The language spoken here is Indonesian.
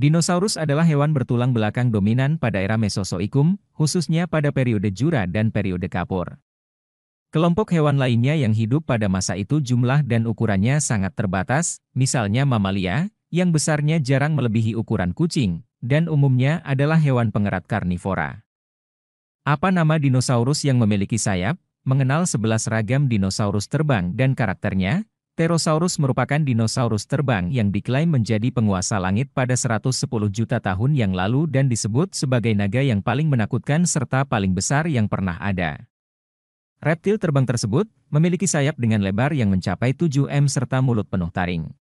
Dinosaurus adalah hewan bertulang belakang dominan pada era Mesozoikum, khususnya pada periode Jura dan periode Kapur. Kelompok hewan lainnya yang hidup pada masa itu jumlah dan ukurannya sangat terbatas, misalnya mamalia, yang besarnya jarang melebihi ukuran kucing, dan umumnya adalah hewan pengerat karnivora. Apa nama dinosaurus yang memiliki sayap? Mengenal 11 ragam dinosaurus terbang dan karakternya, Pterosaurus merupakan dinosaurus terbang yang diklaim menjadi penguasa langit pada 110 juta tahun yang lalu dan disebut sebagai naga yang paling menakutkan serta paling besar yang pernah ada. Reptil terbang tersebut memiliki sayap dengan lebar yang mencapai 7 m serta mulut penuh taring.